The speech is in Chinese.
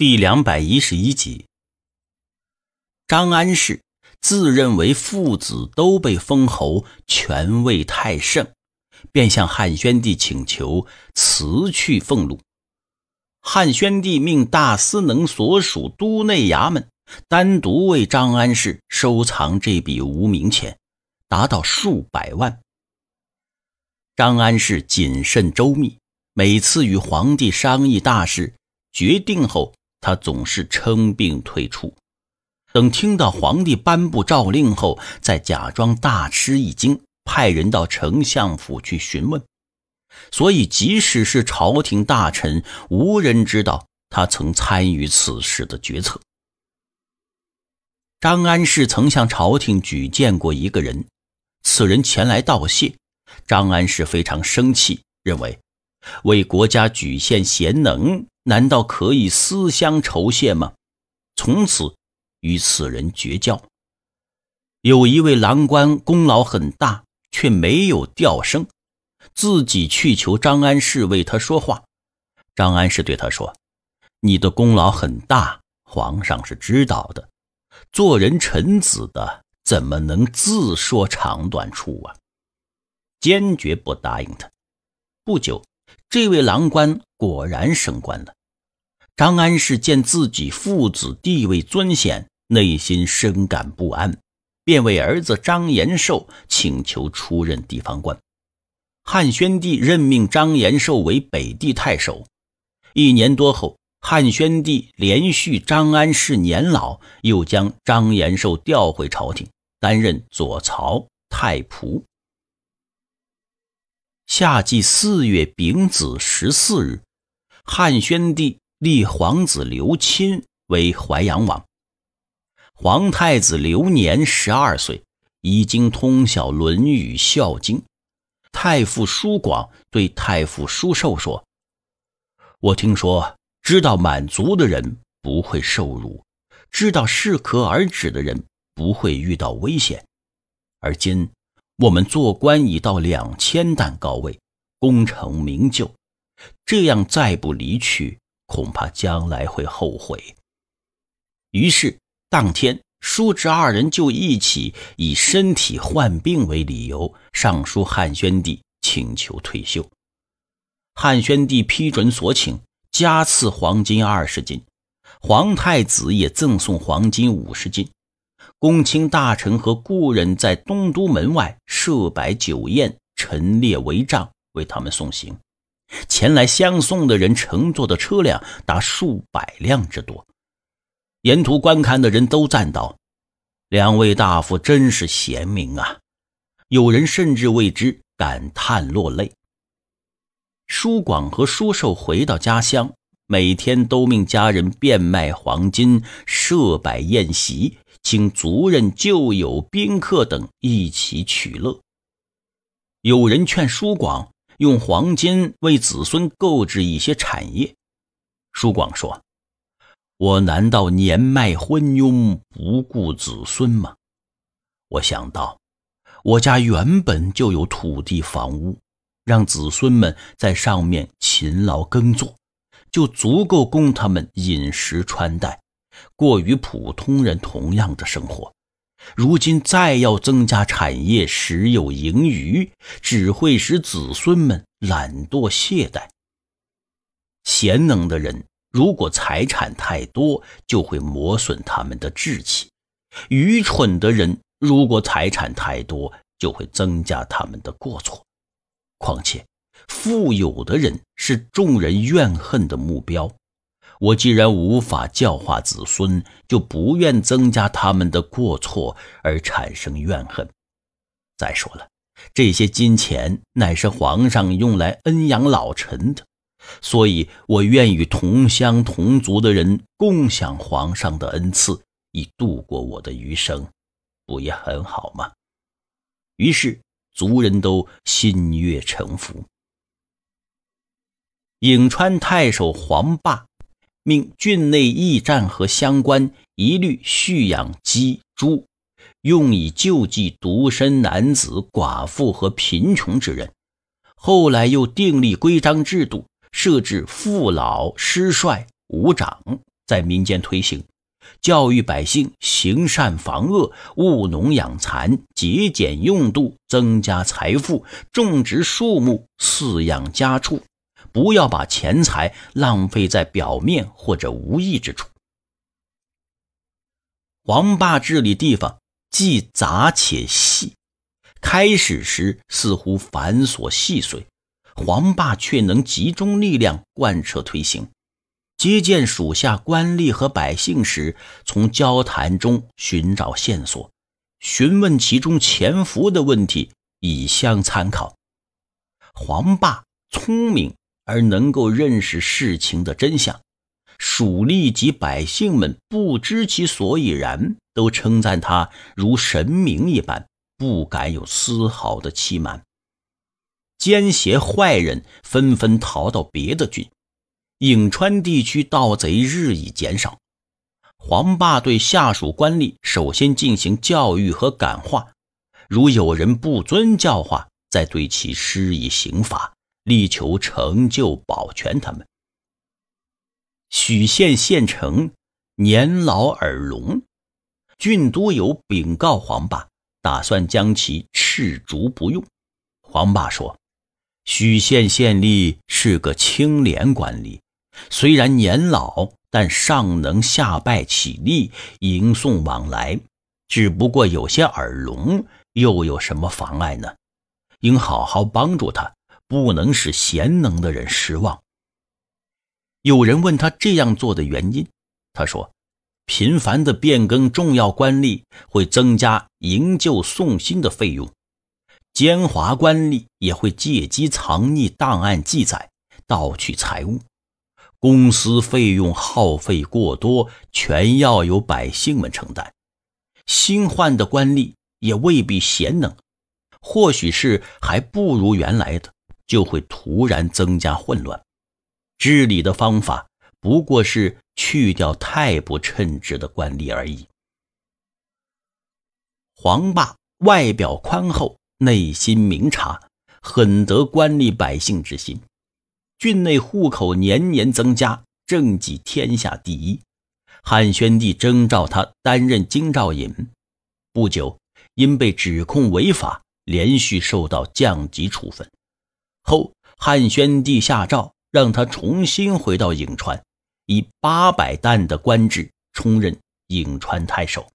第两百一十一集，张安世自认为父子都被封侯，权位太盛，便向汉宣帝请求辞去俸禄。汉宣帝命大司能所属都内衙门单独为张安世收藏这笔无名钱，达到数百万。张安世谨慎周密，每次与皇帝商议大事决定后。他总是称病退出，等听到皇帝颁布诏令后，再假装大吃一惊，派人到丞相府去询问。所以，即使是朝廷大臣，无人知道他曾参与此事的决策。张安世曾向朝廷举荐过一个人，此人前来道谢，张安世非常生气，认为为国家举荐贤能。难道可以私相酬谢吗？从此与此人绝交。有一位郎官功劳很大，却没有调升，自己去求张安世为他说话。张安世对他说：“你的功劳很大，皇上是知道的。做人臣子的怎么能自说长短处啊？”坚决不答应他。不久，这位郎官果然升官了。张安世见自己父子地位尊显，内心深感不安，便为儿子张延寿请求出任地方官。汉宣帝任命张延寿为北地太守。一年多后，汉宣帝连续张安世年老，又将张延寿调回朝廷，担任左曹太仆。夏季四月丙子十四日，汉宣帝。立皇子刘钦为淮阳王，皇太子刘年十二岁，已经通晓《论语》《孝经》。太傅舒广对太傅舒寿说：“我听说，知道满足的人不会受辱，知道适可而止的人不会遇到危险。而今，我们做官已到两千担高位，功成名就，这样再不离去。”恐怕将来会后悔。于是，当天叔侄二人就一起以身体患病为理由，上书汉宣帝请求退休。汉宣帝批准所请，加赐黄金二十斤，皇太子也赠送黄金五十斤。公卿大臣和故人在东都门外设摆酒宴，陈列帷帐，为他们送行。前来相送的人乘坐的车辆达数百辆之多，沿途观看的人都赞道：“两位大夫真是贤明啊！”有人甚至为之感叹落泪。舒广和舒寿回到家乡，每天都命家人变卖黄金，设摆宴席，请族人、旧友、宾客等一起取乐。有人劝舒广。用黄金为子孙购置一些产业，舒广说：“我难道年迈昏庸不顾子孙吗？我想到我家原本就有土地房屋，让子孙们在上面勤劳耕作，就足够供他们饮食穿戴，过与普通人同样的生活。”如今再要增加产业，时有盈余，只会使子孙们懒惰懈怠。贤能的人如果财产太多，就会磨损他们的志气；愚蠢的人如果财产太多，就会增加他们的过错。况且，富有的人是众人怨恨的目标。我既然无法教化子孙，就不愿增加他们的过错而产生怨恨。再说了，这些金钱乃是皇上用来恩养老臣的，所以我愿与同乡同族的人共享皇上的恩赐，以度过我的余生，不也很好吗？于是族人都心悦诚服。颍川太守黄霸。命郡内驿站和乡官一律蓄养鸡猪，用以救济独身男子、寡妇和贫穷之人。后来又订立规章制度，设置父老、师帅、五长，在民间推行，教育百姓行善防恶、务农养蚕、节俭用度、增加财富、种植树木、饲养家畜。不要把钱财浪费在表面或者无益之处。黄霸治理地方，既杂且细，开始时似乎繁琐细碎，黄霸却能集中力量贯彻推行。接见属下官吏和百姓时，从交谈中寻找线索，询问其中潜伏的问题，以相参考。黄霸聪明。而能够认识事情的真相，属吏及百姓们不知其所以然，都称赞他如神明一般，不敢有丝毫的欺瞒。奸邪坏人纷纷逃到别的郡，颍川地区盗贼日益减少。黄霸对下属官吏首先进行教育和感化，如有人不遵教化，再对其施以刑罚。力求成就保全他们。许县县城年老耳聋，郡督邮禀告黄霸，打算将其斥逐不用。黄霸说：“许县县吏是个清廉官吏，虽然年老，但上能下拜起立，迎送往来，只不过有些耳聋，又有什么妨碍呢？应好好帮助他。”不能使贤能的人失望。有人问他这样做的原因，他说：“频繁的变更重要官吏，会增加营救送薪的费用；奸猾官吏也会借机藏匿档案记载、盗取财物；公司费用耗费过多，全要由百姓们承担。新换的官吏也未必贤能，或许是还不如原来的。”就会突然增加混乱，治理的方法不过是去掉太不称职的官吏而已。黄霸外表宽厚，内心明察，很得官吏百姓之心。郡内户口年年增加，政绩天下第一。汉宣帝征召他担任京兆尹，不久因被指控违法，连续受到降级处分。后汉宣帝下诏，让他重新回到颍川，以八百石的官职充任颍川太守。